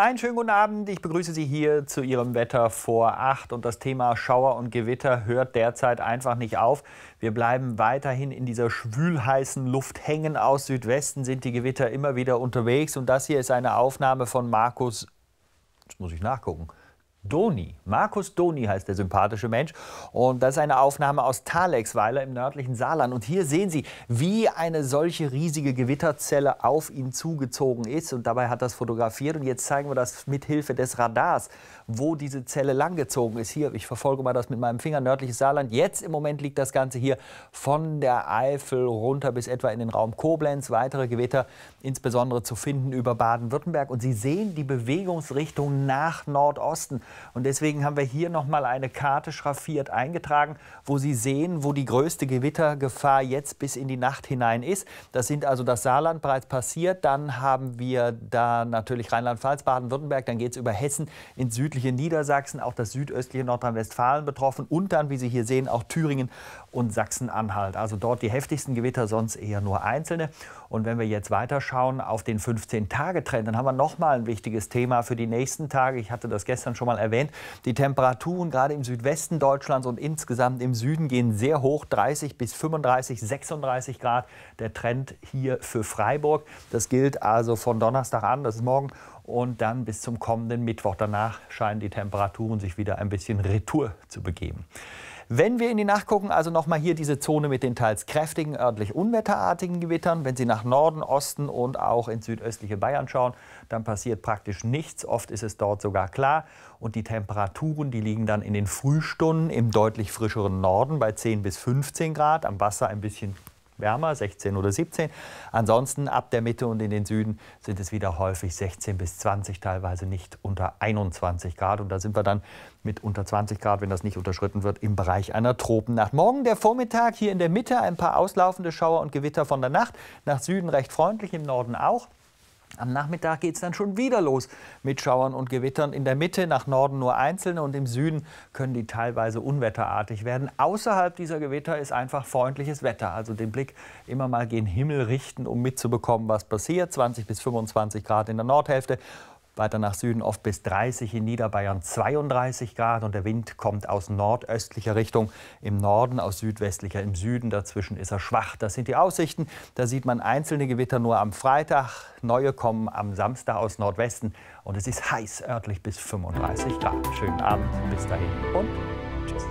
Einen schönen guten Abend. Ich begrüße Sie hier zu Ihrem Wetter vor acht. und das Thema Schauer und Gewitter hört derzeit einfach nicht auf. Wir bleiben weiterhin in dieser schwülheißen Luft hängen. Aus Südwesten sind die Gewitter immer wieder unterwegs und das hier ist eine Aufnahme von Markus. Jetzt muss ich nachgucken. Doni. Markus Doni heißt der sympathische Mensch. Und das ist eine Aufnahme aus Talexweiler im nördlichen Saarland. Und hier sehen Sie, wie eine solche riesige Gewitterzelle auf ihn zugezogen ist. Und dabei hat das fotografiert. Und jetzt zeigen wir das mit Hilfe des Radars, wo diese Zelle langgezogen ist. Hier, ich verfolge mal das mit meinem Finger, nördliches Saarland. Jetzt im Moment liegt das Ganze hier von der Eifel runter bis etwa in den Raum Koblenz. Weitere Gewitter insbesondere zu finden über Baden-Württemberg. Und Sie sehen die Bewegungsrichtung nach Nordosten. Und deswegen haben wir hier nochmal eine Karte schraffiert eingetragen, wo Sie sehen, wo die größte Gewittergefahr jetzt bis in die Nacht hinein ist. Das sind also das Saarland bereits passiert. Dann haben wir da natürlich Rheinland-Pfalz, Baden-Württemberg. Dann geht es über Hessen ins südliche Niedersachsen, auch das südöstliche Nordrhein-Westfalen betroffen. Und dann, wie Sie hier sehen, auch Thüringen und Sachsen-Anhalt. Also dort die heftigsten Gewitter, sonst eher nur einzelne. Und wenn wir jetzt weiter schauen auf den 15-Tage-Trend, dann haben wir nochmal ein wichtiges Thema für die nächsten Tage. Ich hatte das gestern schon mal mal erwähnt. Die Temperaturen gerade im Südwesten Deutschlands und insgesamt im Süden gehen sehr hoch, 30 bis 35, 36 Grad. Der Trend hier für Freiburg. Das gilt also von Donnerstag an, das ist morgen, und dann bis zum kommenden Mittwoch. Danach scheinen die Temperaturen sich wieder ein bisschen retour zu begeben. Wenn wir in die Nacht gucken, also nochmal hier diese Zone mit den teils kräftigen, örtlich unwetterartigen Gewittern. Wenn Sie nach Norden, Osten und auch ins südöstliche Bayern schauen, dann passiert praktisch nichts. Oft ist es dort sogar klar. Und die Temperaturen, die liegen dann in den Frühstunden im deutlich frischeren Norden bei 10 bis 15 Grad, am Wasser ein bisschen wärmer, 16 oder 17. Ansonsten ab der Mitte und in den Süden sind es wieder häufig 16 bis 20, teilweise nicht unter 21 Grad. Und da sind wir dann mit unter 20 Grad, wenn das nicht unterschritten wird, im Bereich einer Tropennacht. Morgen der Vormittag hier in der Mitte ein paar auslaufende Schauer und Gewitter von der Nacht. Nach Süden recht freundlich, im Norden auch. Am Nachmittag geht es dann schon wieder los mit Schauern und Gewittern. In der Mitte nach Norden nur einzelne und im Süden können die teilweise unwetterartig werden. Außerhalb dieser Gewitter ist einfach freundliches Wetter. Also den Blick immer mal gen Himmel richten, um mitzubekommen, was passiert. 20 bis 25 Grad in der Nordhälfte weiter nach Süden oft bis 30, in Niederbayern 32 Grad und der Wind kommt aus nordöstlicher Richtung im Norden, aus südwestlicher im Süden, dazwischen ist er schwach. Das sind die Aussichten, da sieht man einzelne Gewitter nur am Freitag, neue kommen am Samstag aus Nordwesten und es ist heiß, örtlich bis 35 Grad. Schönen Abend, bis dahin und tschüss.